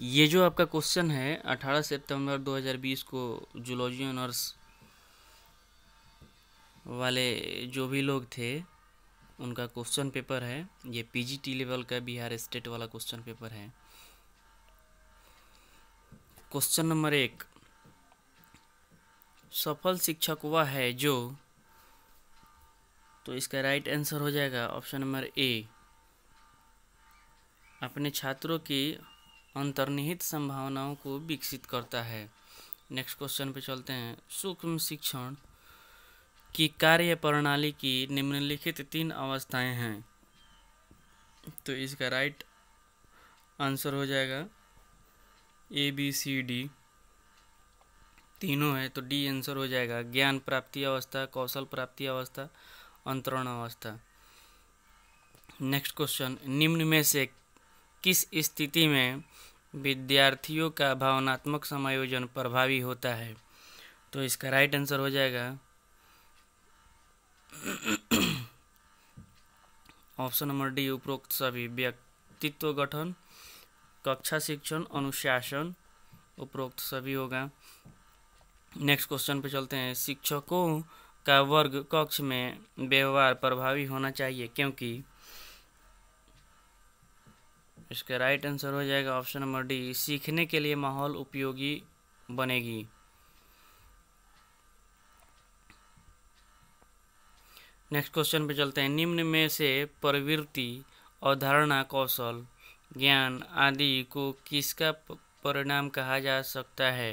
ये जो आपका क्वेश्चन है 18 सितंबर 2020 को जूलॉजी ऑनर्स वाले जो भी लोग थे उनका क्वेश्चन पेपर है ये पीजीटी लेवल का बिहार स्टेट वाला क्वेश्चन पेपर है क्वेश्चन नंबर एक सफल शिक्षक वह है जो तो इसका राइट आंसर हो जाएगा ऑप्शन नंबर ए अपने छात्रों की अंतर्निहित संभावनाओं को विकसित करता है नेक्स्ट क्वेश्चन पे चलते हैं सूक्ष्म शिक्षण की कार्य प्रणाली की निम्नलिखित तीन अवस्थाएं हैं तो इसका राइट आंसर हो जाएगा ए बी सी डी तीनों है तो डी आंसर हो जाएगा ज्ञान प्राप्ति अवस्था कौशल प्राप्ति अवस्था अंतरण अवस्था नेक्स्ट क्वेश्चन निम्न में से किस स्थिति में विद्यार्थियों का भावनात्मक समायोजन प्रभावी होता है तो इसका राइट आंसर हो जाएगा ऑप्शन नंबर डी उपरोक्त सभी व्यक्तित्व गठन कक्षा शिक्षण अनुशासन उपरोक्त सभी होगा नेक्स्ट क्वेश्चन पे चलते हैं शिक्षकों का वर्ग कक्ष में व्यवहार प्रभावी होना चाहिए क्योंकि इसका राइट आंसर हो जाएगा ऑप्शन नंबर डी सीखने के लिए माहौल उपयोगी बनेगी नेक्स्ट क्वेश्चन पे चलते हैं निम्न में से प्रवृत्ति अवधारणा कौशल ज्ञान आदि को किसका परिणाम कहा जा सकता है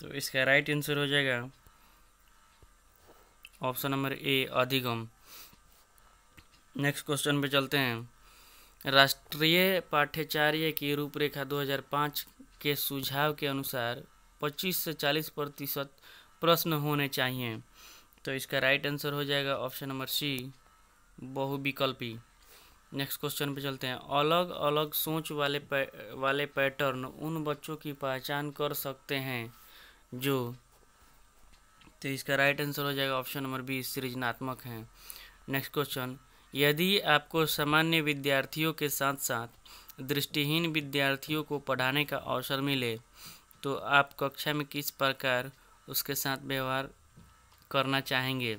तो इसका राइट आंसर हो जाएगा ऑप्शन नंबर ए अधिगम नेक्स्ट क्वेश्चन पे चलते हैं राष्ट्रीय पाठ्यचार्य की रूपरेखा 2005 के सुझाव के अनुसार 25 से 40 प्रतिशत प्रश्न होने चाहिए तो इसका राइट आंसर हो जाएगा ऑप्शन नंबर सी बहुविकल्पी नेक्स्ट क्वेश्चन पे चलते हैं अलग अलग सोच वाले पै, वाले पैटर्न उन बच्चों की पहचान कर सकते हैं जो तो इसका राइट आंसर हो जाएगा ऑप्शन नंबर बी सृजनात्मक हैं नेक्स्ट क्वेश्चन यदि आपको सामान्य विद्यार्थियों के साथ साथ दृष्टिहीन विद्यार्थियों को पढ़ाने का अवसर मिले तो आप कक्षा में किस प्रकार उसके साथ व्यवहार करना चाहेंगे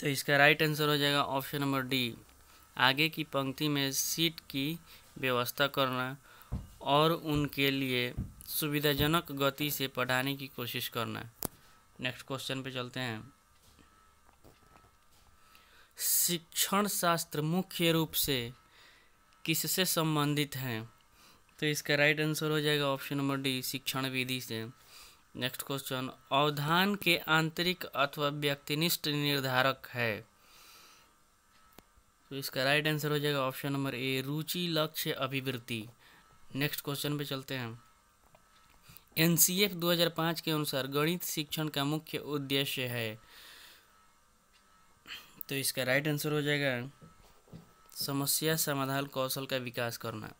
तो इसका राइट आंसर हो जाएगा ऑप्शन नंबर डी आगे की पंक्ति में सीट की व्यवस्था करना और उनके लिए सुविधाजनक गति से पढ़ाने की कोशिश करना नेक्स्ट क्वेश्चन पे चलते हैं शिक्षण शास्त्र मुख्य रूप से किससे संबंधित हैं तो इसका राइट आंसर हो जाएगा ऑप्शन नंबर डी शिक्षण विधि से नेक्स्ट क्वेश्चन अवधान के आंतरिक अथवा व्यक्तिनिष्ठ निर्धारक है तो इसका राइट आंसर हो जाएगा ऑप्शन नंबर ए रुचि लक्ष्य अभिवृत्ति नेक्स्ट क्वेश्चन पे चलते हैं एन सी एफ दो हज़ार पाँच के अनुसार गणित शिक्षण का मुख्य उद्देश्य है तो इसका राइट आंसर हो जाएगा समस्या समाधान कौशल का विकास करना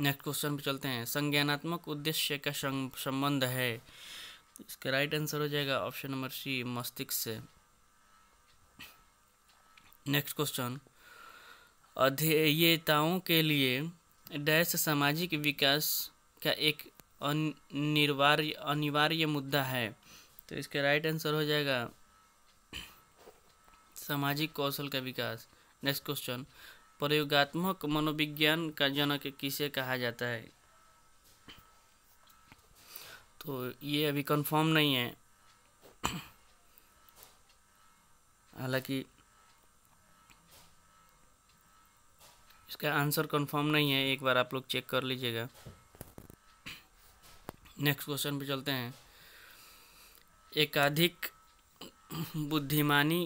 नेक्स्ट क्वेश्चन पे चलते हैं संज्ञानात्मक उद्देश्य का संबंध है इसका राइट आंसर हो जाएगा ऑप्शन नंबर सी मस्तिष्क से नेक्स्ट क्वेश्चन अध्येयताओं के लिए डैश सामाजिक विकास का एक अनिवार्य अनिवार्य मुद्दा है तो इसका राइट आंसर हो जाएगा सामाजिक कौशल का विकास नेक्स्ट क्वेश्चन प्रयोगात्मक मनोविज्ञान का जनक किसे कहा जाता है तो ये अभी कंफर्म नहीं है हालांकि इसका आंसर कंफर्म नहीं है एक बार आप लोग चेक कर लीजिएगा नेक्स्ट क्वेश्चन पे चलते हैं एकाधिक बुद्धिमानी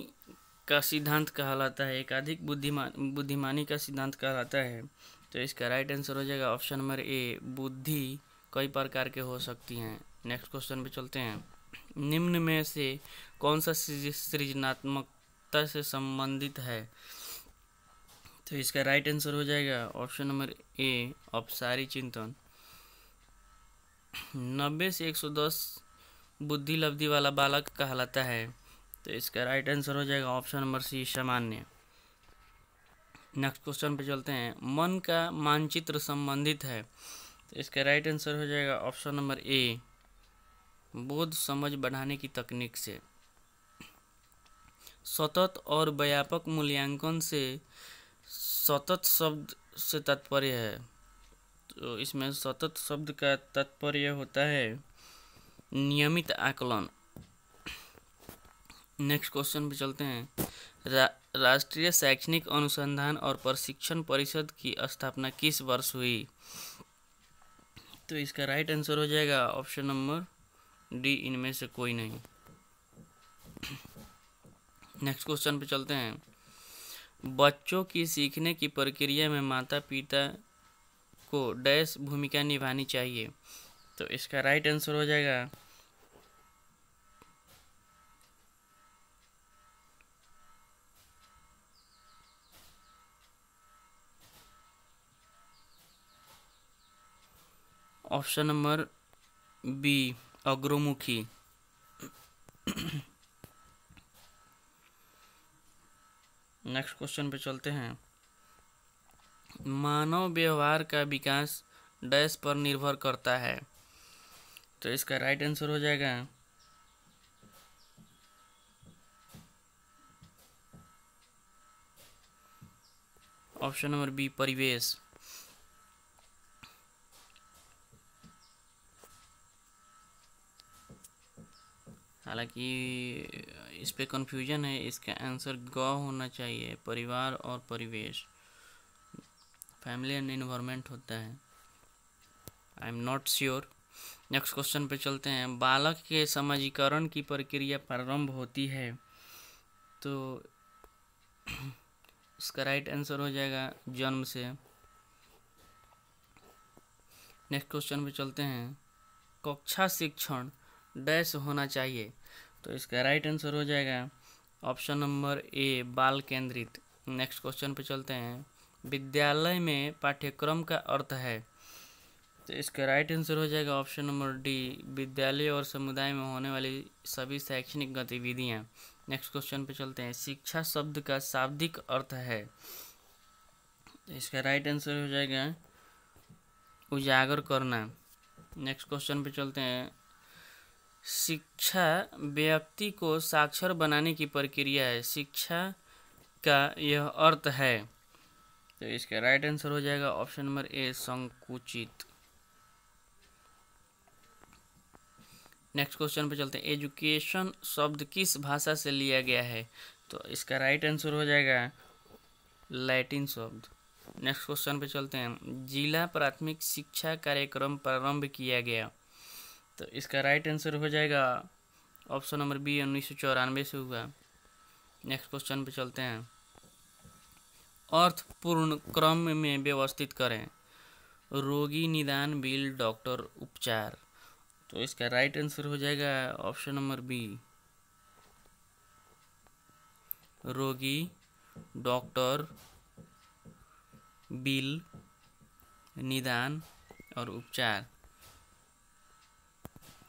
का सिद्धांत कहलाता है एकाधिक बुद्धिमान बुद्धिमानी का सिद्धांत कहलाता है तो इसका राइट आंसर हो जाएगा ऑप्शन नंबर ए बुद्धि कई प्रकार के हो सकती हैं नेक्स्ट क्वेश्चन पे चलते हैं निम्न में से कौन सा सृजनात्मकता से संबंधित है तो इसका राइट आंसर हो जाएगा ऑप्शन नंबर ए औपचारिक चिंतन नब्बे से एक सौ दस बुद्धि लब्धि वाला बालक कहलाता है तो इसका राइट आंसर हो जाएगा ऑप्शन नंबर सी सामान्य नेक्स्ट क्वेश्चन पे चलते हैं मन का मानचित्र संबंधित है तो इसका राइट आंसर हो जाएगा ऑप्शन नंबर ए बोध समझ बढ़ाने की तकनीक से सतत और व्यापक मूल्यांकन से सतत शब्द से तात्पर्य है तो इसमें सतत शब्द का तात्पर्य होता है नियमित आकलन नेक्स्ट क्वेश्चन पे चलते हैं रा, राष्ट्रीय शैक्षणिक अनुसंधान और प्रशिक्षण परिषद की स्थापना किस वर्ष हुई तो इसका राइट आंसर हो जाएगा ऑप्शन नंबर डी इनमें से कोई नहीं नेक्स्ट क्वेश्चन पे चलते हैं बच्चों की सीखने की प्रक्रिया में माता पिता को डैश भूमिका निभानी चाहिए तो इसका राइट आंसर हो जाएगा ऑप्शन नंबर बी अग्रोमुखी नेक्स्ट क्वेश्चन पे चलते हैं मानव व्यवहार का विकास डैश पर निर्भर करता है तो इसका राइट आंसर हो जाएगा ऑप्शन नंबर बी परिवेश हालांकि इस पर कन्फ्यूजन है इसका आंसर ग होना चाहिए परिवार और परिवेश फैमिली एंड इन्वायरमेंट होता है I am not sure next question पे चलते हैं बालक के समाजीकरण की प्रक्रिया प्रारंभ होती है तो इसका राइट आंसर हो जाएगा जन्म से नेक्स्ट क्वेश्चन पे चलते हैं कक्षा शिक्षण डैश होना चाहिए तो इसका राइट आंसर हो जाएगा ऑप्शन नंबर ए बाल केंद्रित नेक्स्ट क्वेश्चन पे चलते हैं विद्यालय में पाठ्यक्रम का अर्थ है तो इसका राइट आंसर हो जाएगा ऑप्शन नंबर डी विद्यालय और समुदाय में होने वाली सभी शैक्षणिक गतिविधियाँ नेक्स्ट क्वेश्चन पे चलते हैं शिक्षा शब्द का शाब्दिक अर्थ है इसका राइट आंसर हो जाएगा उजागर करना नेक्स्ट क्वेश्चन पे चलते हैं शिक्षा व्यक्ति को साक्षर बनाने की प्रक्रिया है शिक्षा का यह अर्थ है तो इसका राइट आंसर हो जाएगा ऑप्शन नंबर ए संकुचित नेक्स्ट क्वेश्चन पर चलते हैं एजुकेशन शब्द किस भाषा से लिया गया है तो इसका राइट आंसर हो जाएगा लैटिन शब्द नेक्स्ट क्वेश्चन पे चलते हैं जिला प्राथमिक शिक्षा कार्यक्रम प्रारंभ किया गया तो इसका राइट आंसर हो जाएगा ऑप्शन नंबर बी उन्नीस सौ चौरानवे से हुआ नेक्स्ट क्वेश्चन पे चलते हैं अर्थपूर्ण क्रम में व्यवस्थित करें रोगी निदान बिल डॉक्टर उपचार तो इसका राइट आंसर हो जाएगा ऑप्शन नंबर बी रोगी डॉक्टर बिल निदान और उपचार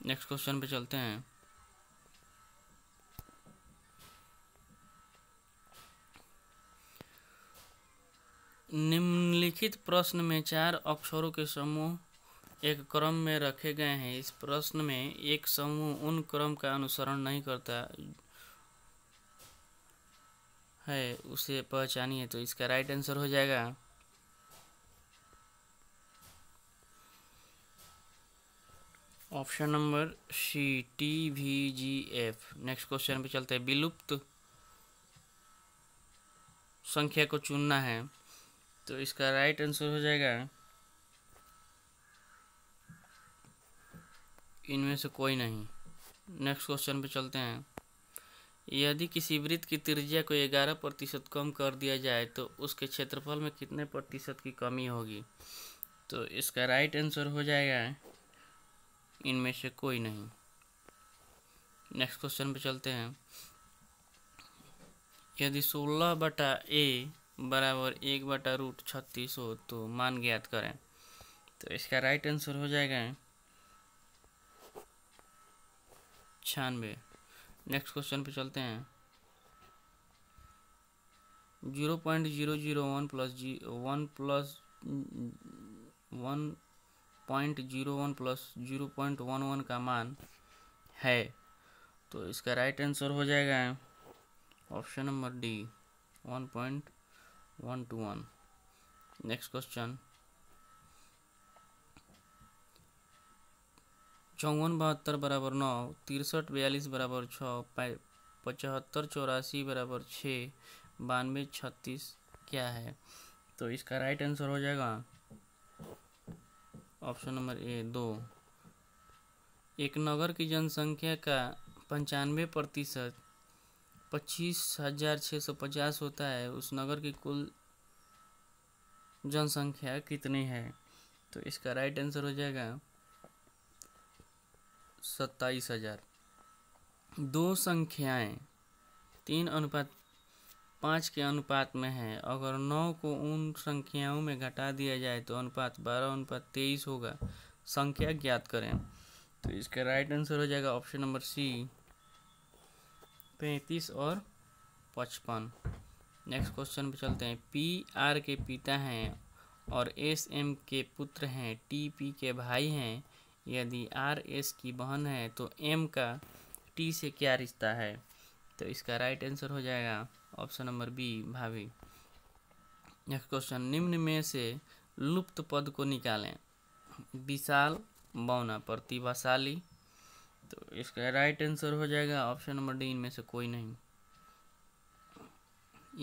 नेक्स्ट क्वेश्चन पे चलते हैं निम्नलिखित प्रश्न में चार अक्षरों के समूह एक क्रम में रखे गए हैं इस प्रश्न में एक समूह उन क्रम का अनुसरण नहीं करता है उसे पहचानिए तो इसका राइट आंसर हो जाएगा option number C T V G F next question पे चलते हैं विलुप्त संख्या को चुनना है तो इसका राइट आंसर हो जाएगा इनमें से कोई नहीं नेक्स्ट क्वेश्चन पे चलते हैं यदि किसी वृत्त की त्रिज्या को ग्यारह प्रतिशत कम कर दिया जाए तो उसके क्षेत्रफल में कितने प्रतिशत की कमी होगी तो इसका राइट आंसर हो जाएगा इनमें से कोई नहीं नेक्स्ट क्वेश्चन पे चलते हैं यदि सोलह बटा ए बराबर एक बटा रूट छत्तीस हो तो मान ज्ञात करें तो इसका राइट आंसर हो जाएगा छियानवे नेक्स्ट क्वेश्चन पे चलते हैं zero point zero zero one plus G one plus one point zero one plus zero point one one का मान है तो इसका राइट आंसर हो जाएगा option number D one point one two one next question चौवन बहत्तर बराबर नौ तिरसठ बयालीस बराबर छः पचहत्तर चौरासी बराबर छः बानवे छत्तीस क्या है तो इसका राइट आंसर हो जाएगा ऑप्शन नंबर ए दो एक नगर की जनसंख्या का पंचानवे प्रतिशत पच्चीस हजार छः सौ पचास होता है उस नगर की कुल जनसंख्या कितनी है तो इसका राइट आंसर हो जाएगा सत्ताईस हजार दो संख्याएं तीन अनुपात पाँच के अनुपात में है अगर नौ को उन संख्याओं में घटा दिया जाए तो अनुपात बारह अनुपात तेईस होगा संख्या ज्ञात करें तो इसका राइट आंसर हो जाएगा ऑप्शन नंबर सी पैंतीस और पचपन नेक्स्ट क्वेश्चन पे चलते हैं पी आर के पिता हैं और एस एम के पुत्र हैं टी पी के भाई हैं यदि आर एस की बहन है तो एम का टी से क्या रिश्ता है तो इसका राइट आंसर हो जाएगा ऑप्शन नंबर बी भाभी नेक्स्ट क्वेश्चन निम्न में से लुप्त पद को निकालें विशाल बौना प्रतिभाशाली तो इसका राइट आंसर हो जाएगा ऑप्शन नंबर डी इनमें से कोई नहीं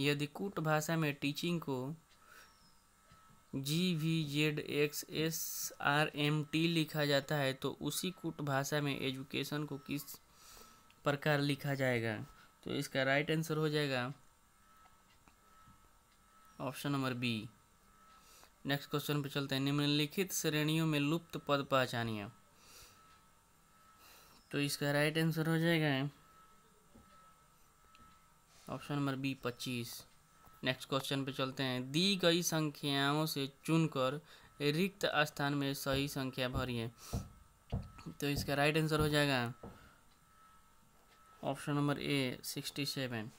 यदि कूट भाषा में टीचिंग को G V Z X S R M T लिखा जाता है तो उसी कूट भाषा में एजुकेशन को किस प्रकार लिखा जाएगा तो इसका राइट आंसर हो जाएगा option number B next question पे चलते हैं निम्नलिखित श्रेणियों में लुप्त पद पहचानिए तो इसका राइट आंसर हो जाएगा ऑप्शन नंबर बी पच्चीस नेक्स्ट क्वेश्चन पे चलते हैं दी गई संख्याओं से चुनकर रिक्त स्थान में सही संख्या भरिए तो इसका राइट आंसर हो जाएगा option number A sixty seven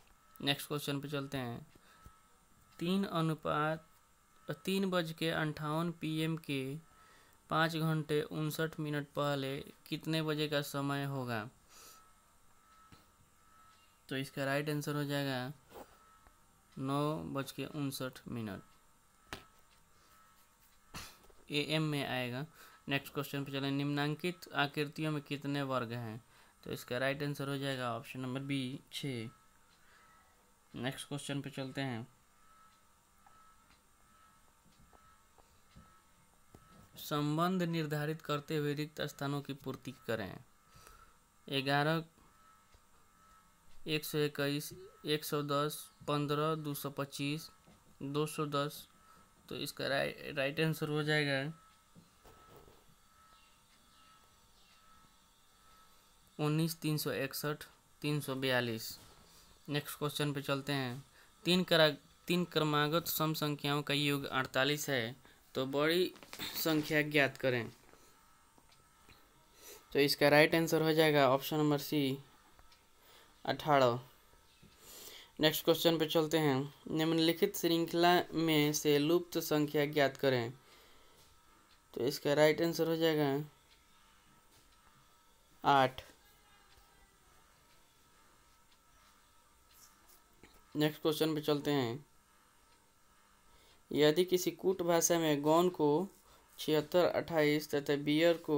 next question पे चलते हैं तीन अनुपात तीन बज के अंठावन पी के पाँच घंटे उनसठ मिनट पहले कितने बजे का समय होगा तो इसका राइट आंसर हो जाएगा नौ बज के उनसठ मिनट ए एम में आएगा नेक्स्ट क्वेश्चन पे चलें निम्नांकित आकृतियों में कितने वर्ग हैं तो इसका राइट आंसर हो जाएगा ऑप्शन नंबर बी छ नेक्स्ट क्वेश्चन पे चलते हैं संबंध निर्धारित करते हुए रिक्त स्थानों की पूर्ति करें ग्यारह एक सौ इक्कीस एक सौ दस पंद्रह दो सौ पच्चीस दो सौ दस तो इसका राइट आंसर हो जाएगा उन्नीस तीन सौ इकसठ तीन सौ बयालीस नेक्स्ट क्वेश्चन पे चलते हैं तीन करा तीन क्रमागत सम संख्याओं का युग अड़तालीस है तो बड़ी संख्या ज्ञात करें तो इसका राइट आंसर हो जाएगा ऑप्शन नंबर सी अठारह नेक्स्ट क्वेश्चन पे चलते हैं निम्नलिखित श्रृंखला में से लुप्त संख्या ज्ञात करें तो इसका राइट आंसर हो जाएगा आठ नेक्स्ट क्वेश्चन पे चलते हैं यदि किसी कूट भाषा में गौन को छिहत्तर अट्ठाईस तथा बियर को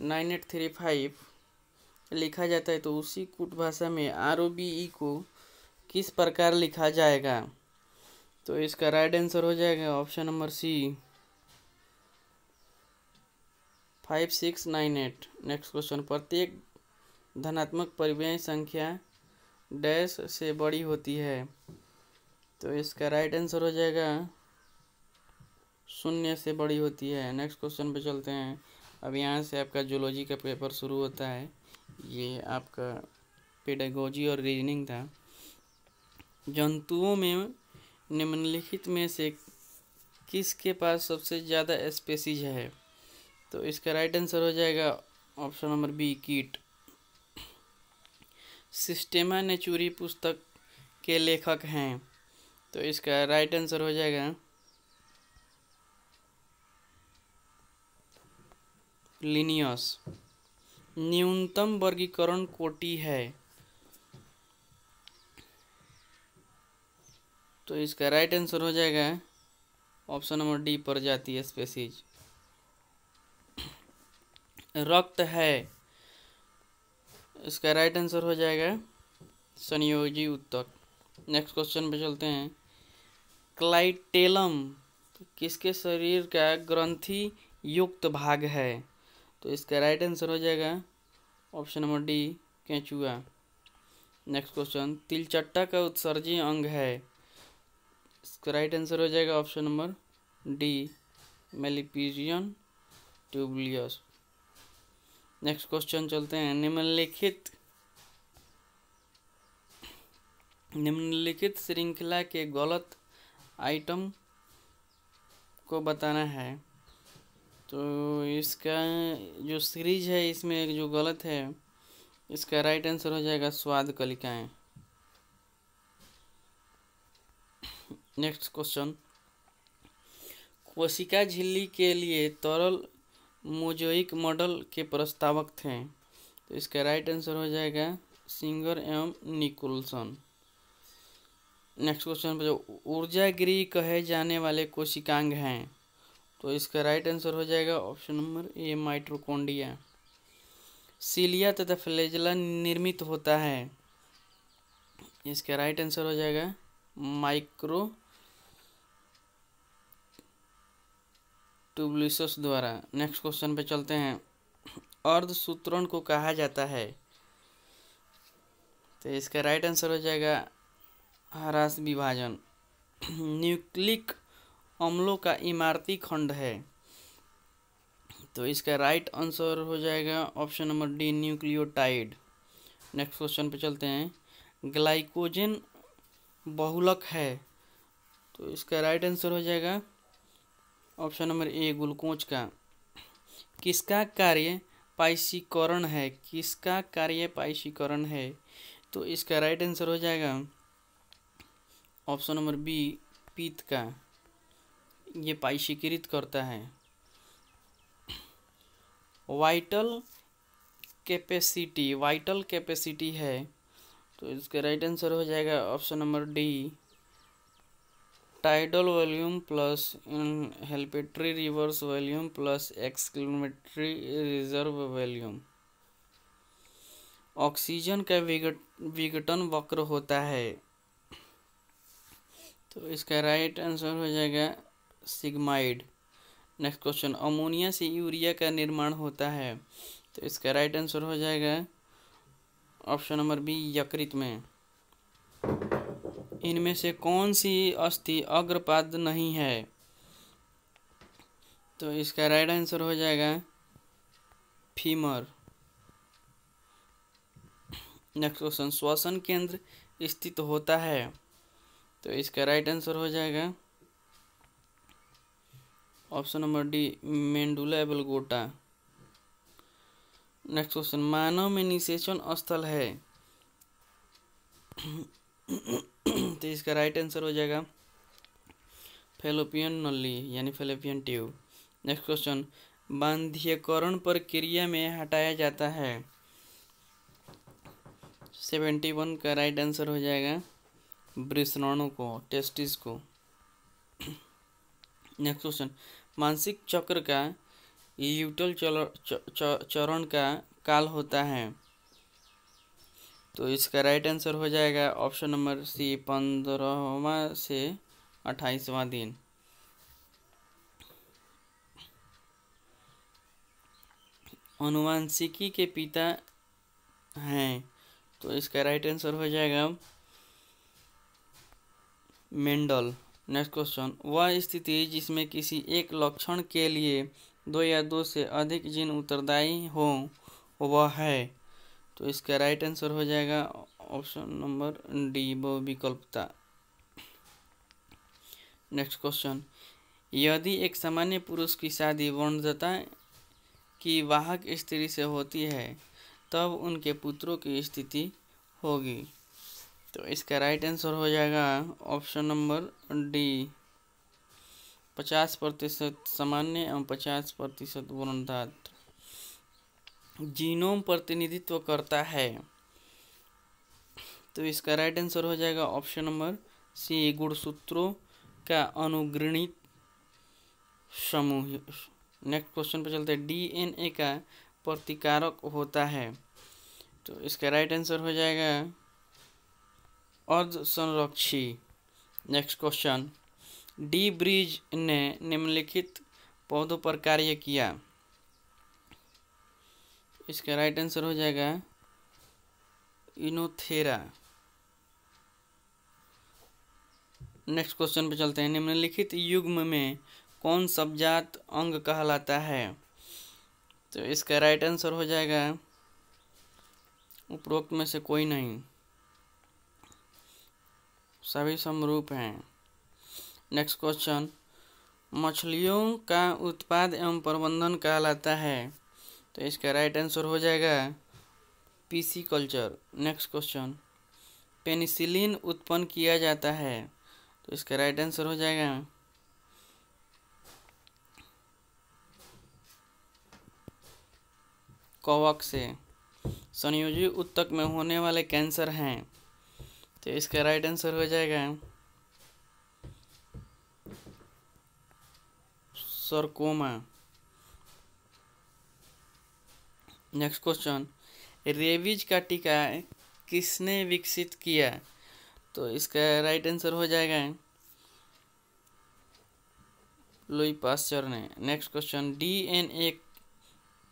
नाइन एट थ्री फाइव लिखा जाता है तो उसी कूट भाषा में आर ओ बी ई को किस प्रकार लिखा जाएगा तो इसका राइट आंसर हो जाएगा option number C five six nine eight next question प्रत्येक धनात्मक परिव्यय संख्या डैश से बड़ी होती है तो इसका राइट आंसर हो जाएगा शून्य से बड़ी होती है नेक्स्ट क्वेश्चन पे चलते हैं अब यहाँ से आपका जूलॉजी का पेपर शुरू होता है ये आपका पेडागोजी और रीजनिंग था जंतुओं में निम्नलिखित में से किसके पास सबसे ज़्यादा स्पेसीज है तो इसका राइट आंसर हो जाएगा ऑप्शन नंबर बी कीट सिस्टेमा नेचुरी पुस्तक के लेखक हैं तो इसका राइट आंसर हो जाएगा लिनियस न्यूनतम वर्गीकरण कोटि है तो इसका राइट आंसर हो जाएगा ऑप्शन नंबर डी पर जाती है स्पेसीज रक्त है इसका राइट आंसर हो जाएगा संयोजी उत्तक नेक्स्ट क्वेश्चन पे चलते हैं क्लाइटेलम तो किसके शरीर का ग्रंथि युक्त भाग है तो इसका राइट आंसर हो जाएगा ऑप्शन नंबर डी कैचुआ नेक्स्ट क्वेश्चन तिलचट्टा का उत्सर्जी अंग है इसका राइट आंसर हो जाएगा option number D Malpighian tubules next question चलते हैं निम्नलिखित निम्नलिखित श्रृंखला के गलत आइटम को बताना है तो इसका जो सीरीज है इसमें जो गलत है इसका राइट आंसर हो जाएगा स्वाद कलिकाएं नेक्स्ट क्वेश्चन कोशिका झिल्ली के लिए तरल मोजोइक मॉडल के प्रस्तावक थे तो इसका राइट आंसर हो जाएगा सिंगर एवं निकोलसन नेक्स्ट क्वेश्चन पर ऊर्जा गृह कहे जाने वाले कोशिकांग हैं तो इसका राइट आंसर हो जाएगा option number A mitochondria cilia तथा फ्लेजला निर्मित होता है इसका राइट आंसर हो जाएगा माइक्रो ट्यूबलिसस द्वारा नेक्स्ट क्वेश्चन पे चलते हैं अर्धसूत्रण को कहा जाता है तो इसका राइट आंसर हो जाएगा हरास विभाजन न्यूक्लिक अम्लों का इमारती खंड है तो इसका राइट आंसर हो जाएगा option number D nucleotide next question पे चलते हैं ग्लाइकोजन बहुलक है तो इसका राइट आंसर हो जाएगा ऑप्शन नंबर ए ग्लूकोज का किसका कार्य पाइसीकरण है किसका कार्य पाइसीकरण है तो इसका राइट आंसर हो जाएगा ऑप्शन नंबर बी पीत का ये पाइसीकृत करता है वाइटल कैपेसिटी वाइटल कैपेसिटी है तो इसका राइट आंसर हो जाएगा option number D tidal volume plus inhalpatory reverse volume plus exclamatory reserve volume oxygen का विघटन वक्र होता है तो इसका राइट आंसर हो जाएगा सिग्माइड नेक्स्ट क्वेश्चन अमोनिया से यूरिया का निर्माण होता है तो इसका राइट आंसर हो जाएगा ऑप्शन नंबर बी यकृत में इनमें से कौन सी अस्थि अग्रपाद नहीं है तो इसका राइट आंसर हो जाएगा फीमर नेक्स्ट क्वेश्चन श्वसन केंद्र स्थित होता है तो इसका राइट आंसर हो जाएगा option number D medulla oblongata next question मानव में निषेचन स्थल है तो इसका राइट आंसर हो जाएगा फेलोपियन नली यानी फेलोपियन ट्यूब नेक्स्ट क्वेश्चन बांध्यकरण प्रक्रिया में हटाया जाता है सेवेंटी वन का राइट आंसर हो जाएगा ब्रिश्रणों को टेस्टिस को नेक्स्ट क्वेश्चन मानसिक चक्र का यूटल चरण का काल होता है तो इसका राइट आंसर हो जाएगा ऑप्शन नंबर सी पंद्रहवा से अट्ठाईसवा दिन अनुवांशिकी के पिता हैं तो इसका राइट आंसर हो जाएगा मेंडल नेक्स्ट क्वेश्चन वह स्थिति जिसमें किसी एक लक्षण के लिए दो या दो से अधिक जीन उत्तरदायी हो वह है तो इसका राइट आंसर हो जाएगा ऑप्शन नंबर डी बहुविकल्पता नेक्स्ट क्वेश्चन यदि एक सामान्य पुरुष की शादी वर्णजता की वाहक स्त्री से होती है तब उनके पुत्रों की स्थिति होगी तो इसका राइट आंसर हो जाएगा ऑप्शन नंबर डी पचास प्रतिशत सामान्य एवं पचास प्रतिशत वर्णधात्र जीनोम प्रतिनिधित्व करता है तो इसका राइट आंसर हो जाएगा ऑप्शन नंबर सी गुणसूत्रों का अनुग्रणित समूह नेक्स्ट क्वेश्चन पर चलते हैं डीएनए का प्रतिकारक होता है तो इसका राइट आंसर हो जाएगा अर्ध संरक्षी नेक्स्ट क्वेश्चन डी ब्रिज ने निम्नलिखित पौधों पर कार्य किया इसका राइट आंसर हो जाएगा इनोथेरा नेक्स्ट क्वेश्चन पे चलते हैं निम्नलिखित युग्म में कौन जात अंग कहलाता है तो इसका राइट आंसर हो जाएगा उपरोक्त में से कोई नहीं सभी समरूप हैं नेक्स्ट क्वेश्चन मछलियों का उत्पाद एवं प्रबंधन कहलाता है तो इसका राइट आंसर हो जाएगा pisciculture next question penicillin उत्पन्न किया जाता है तो इसका राइट आंसर हो जाएगा कवक से संयोजी उत्तक में होने वाले कैंसर हैं तो इसका राइट आंसर हो जाएगा सरकोमा नेक्स्ट क्वेश्चन रेबीज का टीका किसने विकसित किया तो इसका राइट आंसर हो जाएगा लुई पास्चर ने नेक्स्ट क्वेश्चन डीएनए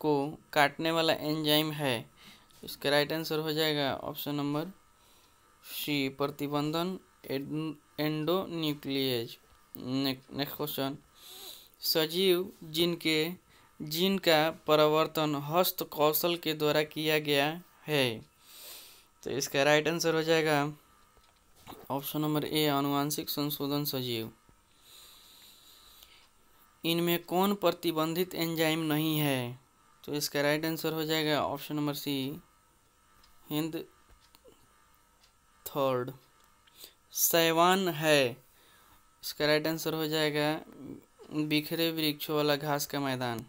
को काटने वाला एंजाइम है इसका राइट आंसर हो जाएगा ऑप्शन नंबर सी प्रतिबंधन एंडो न्यूक्लियज नेक्स्ट क्वेश्चन सजीव जिनके जिनका परावर्तन हस्त कौशल के द्वारा किया गया है तो इसका राइट आंसर हो जाएगा ऑप्शन नंबर ए अनुवांशिक संशोधन सजीव इनमें कौन प्रतिबंधित एंजाइम नहीं है तो इसका राइट आंसर हो जाएगा ऑप्शन नंबर सी हिंद थर्ड सैवान है इसका राइट आंसर हो जाएगा बिखरे वृक्षों वाला घास का मैदान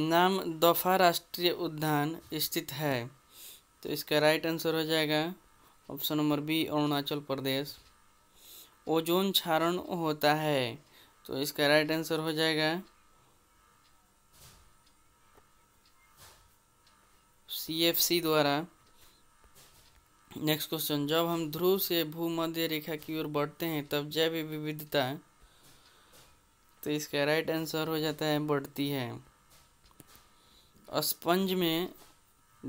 नाम दफा राष्ट्रीय उद्यान स्थित है तो इसका राइट आंसर हो जाएगा option number B Arunachal Pradesh ozone क्षारण होता है तो इसका राइट आंसर हो जाएगा सीएफसी द्वारा नेक्स्ट क्वेश्चन जब हम ध्रुव से भूमध्य रेखा की ओर बढ़ते हैं तब जैव विविधता तो इसका राइट आंसर हो जाता है बढ़ती है स्पंज में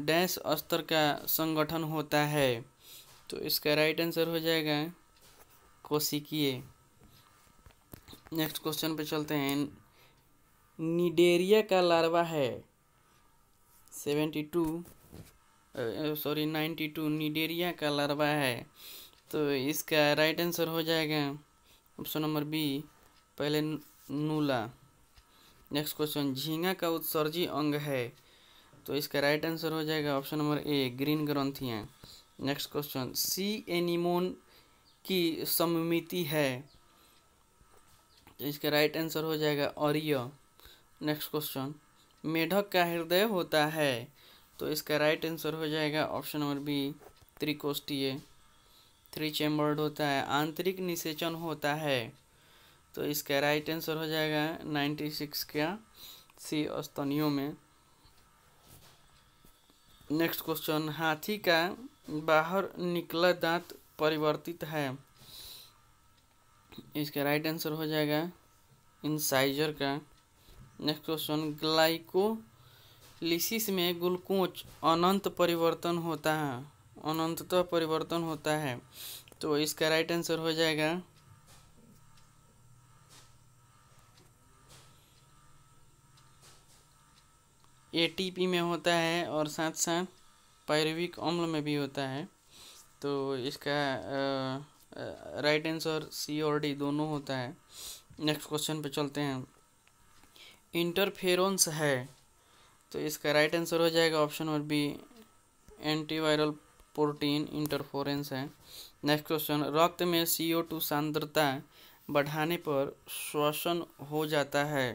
डैश अस्तर का संगठन होता है तो इसका राइट आंसर हो जाएगा कोशिकीय नेक्स्ट क्वेश्चन पे चलते हैं निडेरिया का लार्वा है seventy two sorry ninety two Cnidaria का लार्वा है तो इसका राइट आंसर हो जाएगा ऑप्शन नंबर बी पहले नूला नेक्स्ट क्वेश्चन झींगा का उत्सर्जी अंग है तो इसका राइट आंसर हो जाएगा ऑप्शन नंबर ए ग्रीन ग्रंथियाँ नेक्स्ट क्वेश्चन सी एनिमोन की सममिति है तो इसका राइट आंसर हो जाएगा ऑरिय नेक्स्ट क्वेश्चन मेढक का हृदय होता है तो इसका राइट आंसर हो जाएगा ऑप्शन नंबर बी त्रिकोष्ठीय थ्री चैम्बर्ड होता है आंतरिक निषेचन होता है तो इसका राइट आंसर हो जाएगा नाइन्टी सिक्स का सी स्तनियों में नेक्स्ट क्वेश्चन हाथी का बाहर निकला दांत परिवर्तित है इसका राइट आंसर हो जाएगा इंसाइजर का नेक्स्ट क्वेश्चन ग्लाइकोलिसिस में ग्लूकोज अनंत परिवर्तन होता है अनंतता परिवर्तन होता है तो इसका राइट आंसर हो जाएगा एटीपी में होता है और साथ साथ पैरविक अम्ल में भी होता है तो इसका राइट आंसर सी और डी दोनों होता है नेक्स्ट क्वेश्चन पे चलते हैं इंटरफेरेंस है तो इसका राइट आंसर हो जाएगा option number B antiviral protein interferons है नेक्स्ट क्वेश्चन रक्त में सी ओ टू सांद्रता बढ़ाने पर श्वसन हो जाता है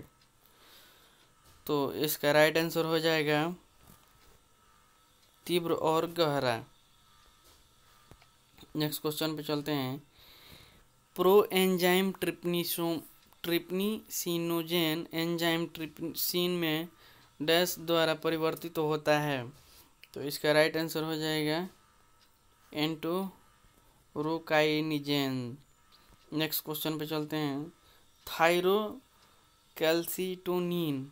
तो इसका राइट आंसर हो जाएगा तीव्र और गहरा नेक्स्ट क्वेश्चन पे चलते हैं प्रो एंजाइम ट्रिपनीसोम ट्रिपनीसिनोजेन एंजाइम ट्रिपसिन में डैश द्वारा परिवर्तित तो होता है तो इसका राइट आंसर हो जाएगा एंटो रोकाइनिजेन नेक्स्ट क्वेश्चन पे चलते हैं थायरो कैल्सिटोनिन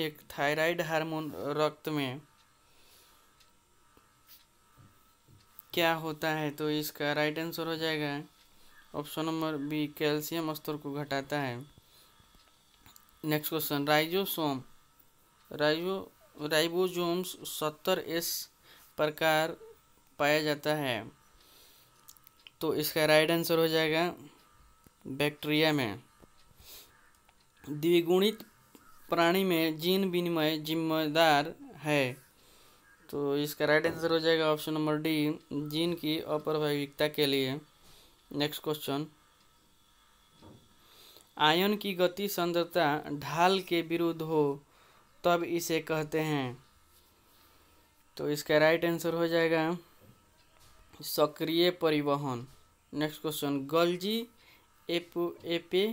एक थायराइड हार्मोन रक्त में क्या होता है तो इसका राइट आंसर हो जाएगा ऑप्शन नंबर बी कैल्शियम स्तर को घटाता है नेक्स्ट क्वेश्चन राइजोसोम राइजो राइबोजोम्स सत्तर एस प्रकार पाया जाता है तो इसका राइट आंसर हो जाएगा बैक्टीरिया में द्विगुणित प्राणी में जीन विनिमय जिम्मेदार है तो इसका राइट आंसर हो जाएगा ऑप्शन नंबर डी जीन की अप्रभाविकता के लिए नेक्स्ट क्वेश्चन आयन की गति सुंदरता ढाल के विरुद्ध हो तब इसे कहते हैं तो इसका राइट आंसर हो जाएगा सक्रिय परिवहन next question Golgi 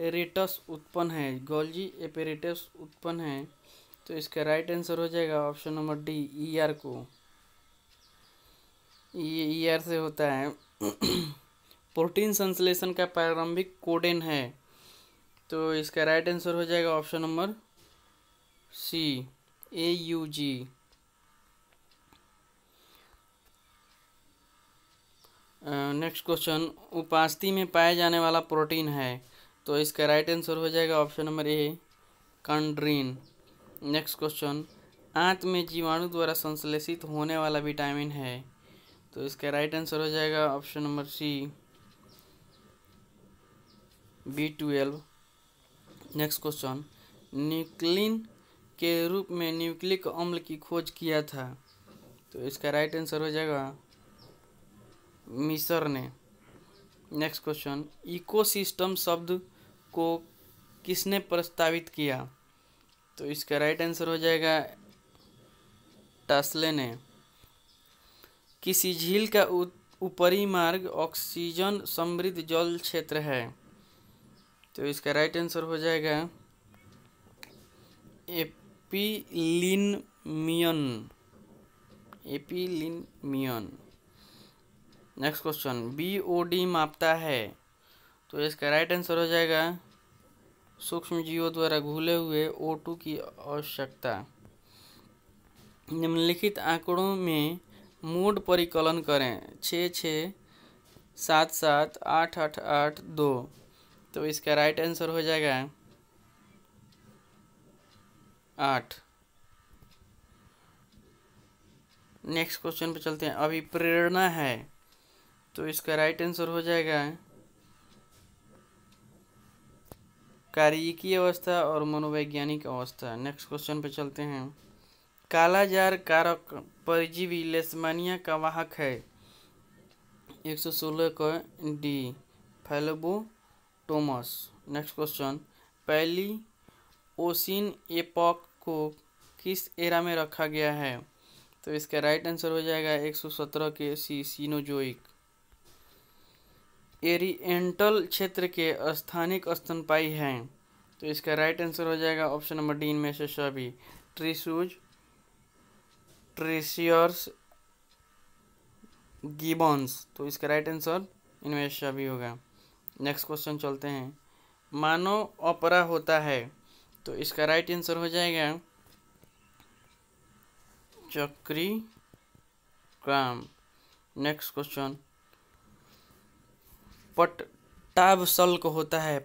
apparatus है गोल्जी एपेरेटस उत्पन्न है तो इसका राइट आंसर हो जाएगा option number D E R को ये ई e आर से होता है प्रोटीन संश्लेषण का प्रारंभिक कोडेन है तो इसका राइट आंसर हो जाएगा option number C A U G next question उपास्थि में पाया जाने वाला प्रोटीन है तो इसका राइट आंसर हो जाएगा option number A chondrin next question आंत में जीवाणु द्वारा संश्लेषित होने वाला विटामिन है तो इसका राइट आंसर हो जाएगा option number C B twelve next question nuclein के रूप में न्यूक्लिक अम्ल की खोज किया था तो इसका राइट आंसर हो जाएगा मिसर ने नेक्स्ट क्वेश्चन इकोसिस्टम शब्द को किसने प्रस्तावित किया तो इसका राइट आंसर हो जाएगा टसले ने किसी झील का ऊपरी मार्ग ऑक्सीजन समृद्ध जल क्षेत्र है तो इसका राइट आंसर हो जाएगा epilimnion next question B O D मापता है तो इसका राइट आंसर हो जाएगा सूक्ष्म जीवों द्वारा घुले हुए ओ की आवश्यकता निम्नलिखित आंकड़ों में मूड परिकलन करें छ छ सात सात आठ आठ आठ दो तो इसका राइट आंसर हो जाएगा आठ नेक्स्ट क्वेश्चन पे चलते हैं अभी प्रेरणा है तो इसका राइट आंसर हो जाएगा कारिकी अवस्था और मनोवैज्ञानिक अवस्था नेक्स्ट क्वेश्चन पे चलते हैं कालाजार कारक परजीवी लेस्मानिया का वाहक है एक सौ सोलह का D phlebotomus next question पहली ओसिन एपॉक को किस एरा में रखा गया है तो इसका राइट आंसर हो जाएगा एक सौ सत्रह के सी सीनोजोइक एरिएंटल क्षेत्र के स्थानिक स्तनपाई हैं तो इसका राइट आंसर हो जाएगा ऑप्शन नंबर डी इनमें से सभी ट्रीसूज ट्रेसियर्स गिबॉन्स तो इसका राइट आंसर इनमें से सभी होगा नेक्स्ट क्वेश्चन चलते हैं मानो अपरा होता है तो इसका राइट आंसर हो जाएगा चक्री क्राम नेक्स्ट क्वेश्चन पट टाब सल्क होता है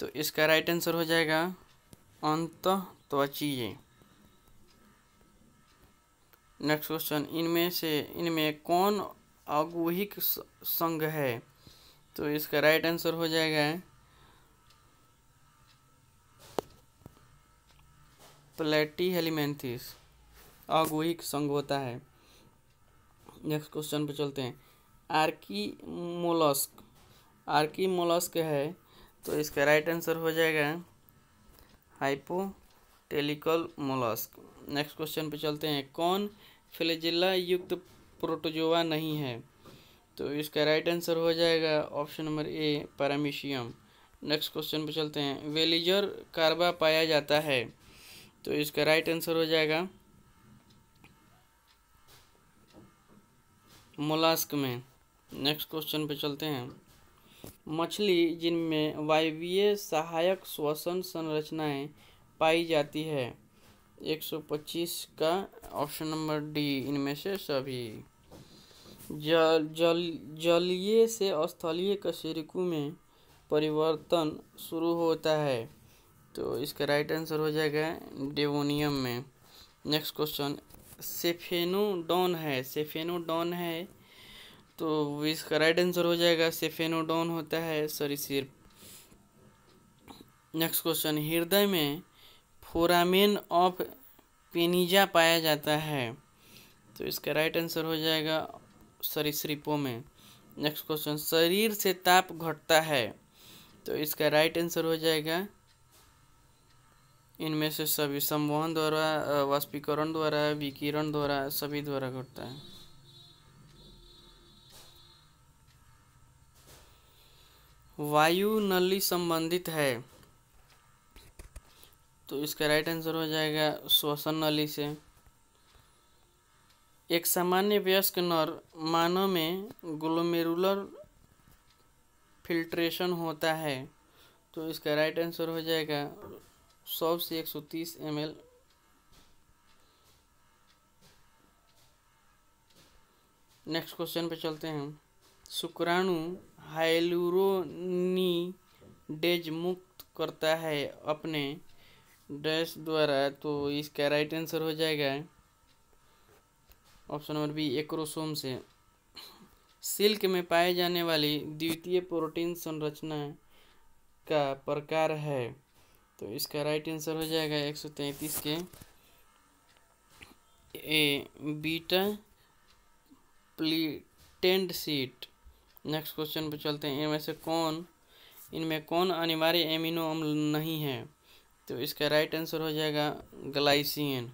तो इसका राइट आंसर हो जाएगा अंत त्वचीय नेक्स्ट क्वेश्चन इनमें से इनमें कौन अगुहिक संघ है तो इसका राइट आंसर हो जाएगा प्लेटी हेलीमेंथिस अगुहिक संघ होता है नेक्स्ट क्वेश्चन पे चलते हैं आर्की मोलस्क आर्की मोलस्क है तो इसका राइट आंसर हो जाएगा टेलिकल मोलस्क नेक्स्ट क्वेश्चन पे चलते हैं कौन फ्लेजिला युक्त प्रोटोजोआ नहीं है तो इसका राइट आंसर हो जाएगा option number A paramecium next question पे चलते हैं वेलिजर कार्बा पाया जाता है तो इसका राइट आंसर हो जाएगा मोलास्क में नेक्स्ट क्वेश्चन पे चलते हैं मछली जिनमें वायवीय सहायक श्वसन संरचनाएं पाई जाती है 125 का ऑप्शन नंबर डी इनमें से सभी जल जल जलीय से स्थलीय कशेरिकू में परिवर्तन शुरू होता है तो इसका राइट आंसर हो जाएगा डेवोनियम में नेक्स्ट क्वेश्चन सेफेनोडॉन है सेफेनोडॉन है तो इसका राइट आंसर हो जाएगा सेफेनोडोन होता है सॉरी सिर्फ नेक्स्ट क्वेश्चन हृदय में फोरामेन ऑफ पेनिजा पाया जाता है तो इसका राइट आंसर हो जाएगा सरीसृपों में नेक्स्ट क्वेश्चन शरीर से ताप घटता है तो इसका राइट आंसर हो जाएगा इनमें से सभी संवहन द्वारा वाष्पीकरण द्वारा विकिरण द्वारा सभी द्वारा घटता है वायु नली संबंधित है तो इसका राइट आंसर हो जाएगा श्वसन नली से एक सामान्य व्यस्क नर मानव में ग्लोमेरुलर फिल्ट्रेशन होता है तो इसका राइट आंसर हो जाएगा सौ से एक सौ तीस एम एल नेक्स्ट क्वेश्चन पे चलते हैं शुक्राणु हाइलुरोनीडेज मुक्त करता है अपने डैश द्वारा तो इसका राइट आंसर हो जाएगा ऑप्शन नंबर बी एक्रोसोम से सिल्क में पाए जाने वाली द्वितीय प्रोटीन संरचना का प्रकार है तो इसका राइट आंसर हो जाएगा एक सौ तैंतीस के A beta pleated sheet next question पर चलते हैं इनमें से कौन इनमें कौन अनिवार्य एमिनो अम्ल नहीं है तो इसका राइट आंसर हो जाएगा ग्लाइसिन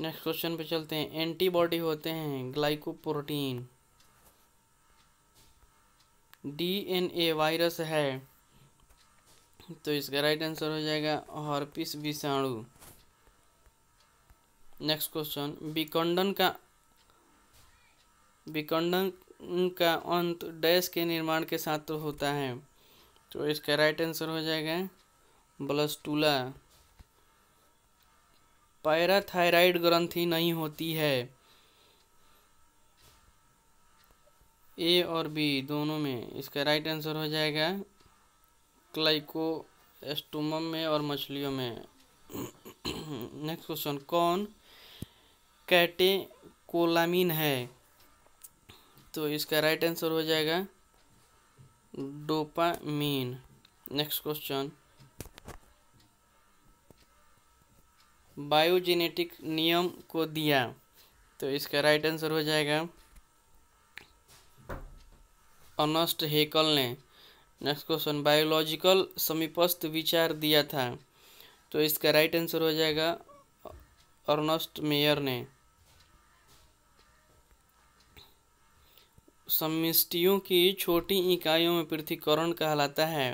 नेक्स्ट क्वेश्चन पर चलते हैं एंटीबॉडी होते हैं ग्लाइकोप्रोटीन डीएनए वायरस है तो इसका राइट आंसर हो जाएगा हॉर्पिस विषाणु नेक्स्ट क्वेश्चन विकंडन का विकंडन का अंत डैश के निर्माण के साथ तो होता है तो इसका राइट आंसर हो जाएगा ब्लस्टूला पैराथायराइड ग्रंथि नहीं होती है ए और बी दोनों में इसका राइट आंसर हो जाएगा क्लाइकोस्टोमम में और मछलियों में नेक्स्ट क्वेश्चन कौन कैटे कोलामिन है तो इसका राइट आंसर हो जाएगा डोपामीन नेक्स्ट क्वेश्चन बायोजेनेटिक नियम को दिया तो इसका राइट आंसर हो जाएगा अनस्ट हेकल ने नेक्स्ट क्वेश्चन बायोलॉजिकल समीपस्थ विचार दिया था तो इसका राइट आंसर हो जाएगा अर्नस्ट मेयर ने समिष्टियों की छोटी इकाइयों में पृथ्वीकरण कहलाता है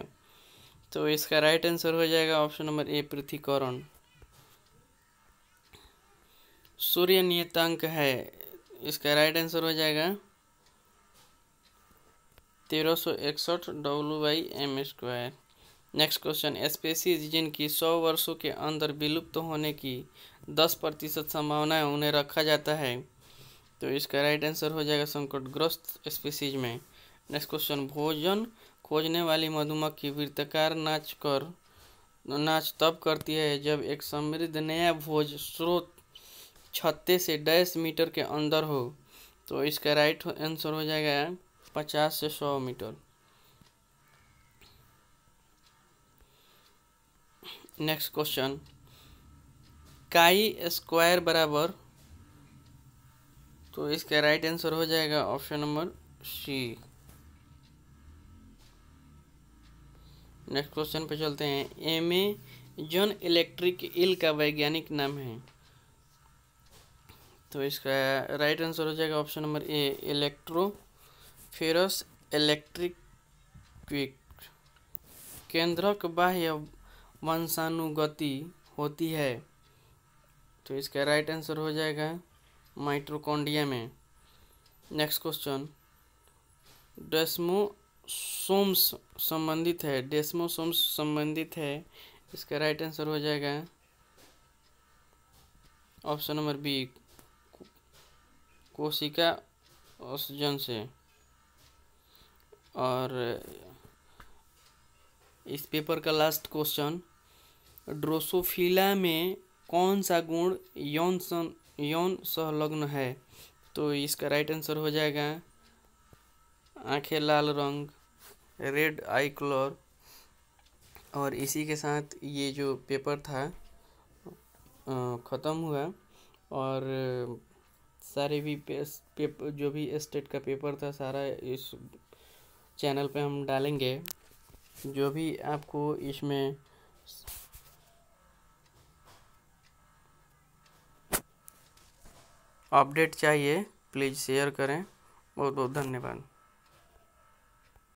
तो इसका राइट आंसर हो जाएगा ऑप्शन नंबर ए पृथ्वीकरण सूर्य नियतांक है इसका राइट आंसर हो जाएगा तेरह सौ इकसठ W by M square next question species जिनकी सौ वर्षों के अंदर विलुप्त होने की दस प्रतिशत संभावना है उन्हें रखा जाता है तो इसका राइट आंसर हो जाएगा संकटग्रस्त स्पीसीज में नेक्स्ट क्वेश्चन भोजन खोजने वाली मधुमक्खी वृत्तकार नाच कर नाच तब करती है जब एक समृद्ध नया भोज स्रोत छत्ते से डैश मीटर के अंदर हो तो इसका राइट आंसर हो जाएगा पचास से सौ meter next question chi square बराबर तो इसका राइट आंसर हो जाएगा option number C next question पे चलते हैं एम ए जॉन इलेक्ट्रिक इल का वैज्ञानिक नाम है तो इसका राइट आंसर हो जाएगा option number A electrophorus electric quick केंद्रक बाह्य वंशानुगति होती है तो इसका राइट आंसर हो जाएगा माइट्रोकॉन्डिया में नेक्स्ट क्वेश्चन डेस्मोसोम्स संबंधित है डेस्मोसोम्स संबंधित है इसका राइट आंसर हो जाएगा ऑप्शन नंबर बी कोशिका ऑक्सीजन से और इस पेपर का लास्ट क्वेश्चन ड्रोसोफिला में कौन सा गुण यौन यौन संलग्न है तो इसका राइट आंसर हो जाएगा आंखें लाल रंग रेड आई कलर और इसी के साथ ये जो पेपर था ख़त्म हुआ और सारे भी पेपर जो भी स्टेट का पेपर था सारा इस चैनल पे हम डालेंगे जो भी आपको इसमें अपडेट चाहिए प्लीज़ शेयर करें बहुत बहुत धन्यवाद